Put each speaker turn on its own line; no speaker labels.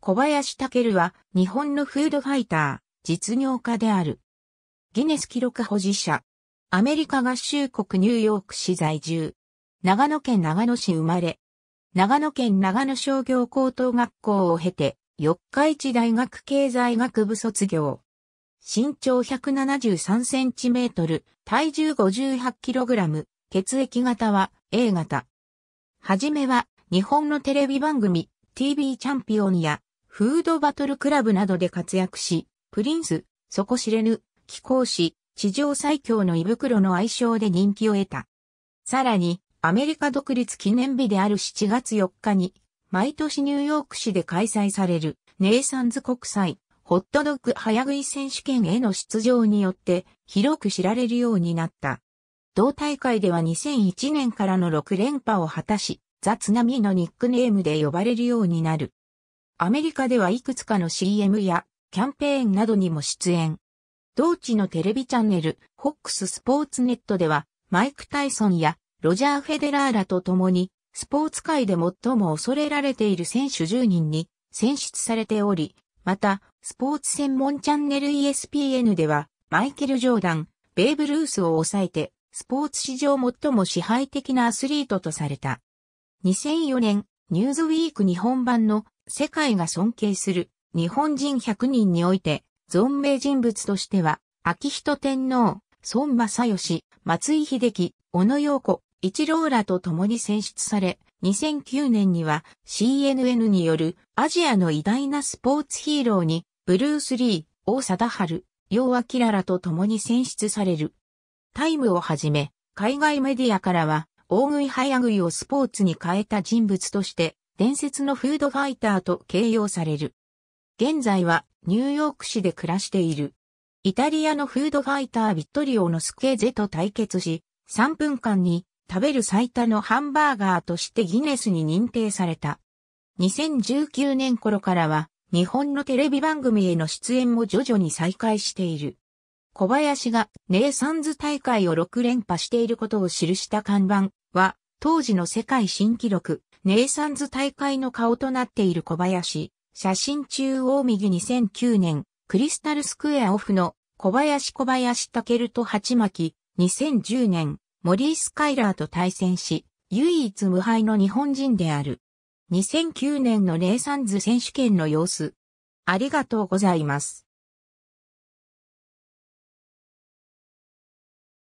小林武は日本のフードファイター、実業家である。ギネス記録保持者。アメリカ合衆国ニューヨーク市在住。長野県長野市生まれ。長野県長野商業高等学校を経て、四日市大学経済学部卒業。身長173センチメートル、体重58キログラム、血液型は A 型。はじめは日本のテレビ番組 TV チャンピオンやフードバトルクラブなどで活躍し、プリンス、底知れぬ、気候子、地上最強の胃袋の愛称で人気を得た。さらに、アメリカ独立記念日である7月4日に、毎年ニューヨーク市で開催される、ネイサンズ国際、ホットドッグ早食い選手権への出場によって、広く知られるようになった。同大会では2001年からの6連覇を果たし、ザ・なみのニックネームで呼ばれるようになる。アメリカではいくつかの CM やキャンペーンなどにも出演。同地のテレビチャンネル、ホックススポーツネットでは、マイク・タイソンやロジャー・フェデラーらと共に、スポーツ界で最も恐れられている選手10人に選出されており、また、スポーツ専門チャンネル ESPN では、マイケル・ジョーダン、ベーブ・ルースを抑えて、スポーツ史上最も支配的なアスリートとされた。2004年、ニューズウィーク日本版の世界が尊敬する日本人100人において、存命人物としては、秋人天皇、孫正義、松井秀喜、小野洋子、一郎らと共に選出され、2009年には CNN によるアジアの偉大なスポーツヒーローに、ブルース・リー、大貞治、楊明らと共に選出される。タイムをはじめ、海外メディアからは、大食い早食いをスポーツに変えた人物として伝説のフードファイターと形容される。現在はニューヨーク市で暮らしている。イタリアのフードファイタービットリオのスケゼと対決し、3分間に食べる最多のハンバーガーとしてギネスに認定された。2019年頃からは日本のテレビ番組への出演も徐々に再開している。小林がネイサンズ大会を6連覇していることを記した看板は当時の世界新記録ネイサンズ大会の顔となっている小林、写真中央右2009年、クリスタルスクエアオフの小林小林武と八巻、2010年、モリース・カイラーと対戦し、唯一無敗の日本人である。2009年のネイサンズ選手権の様子。ありがとうございます。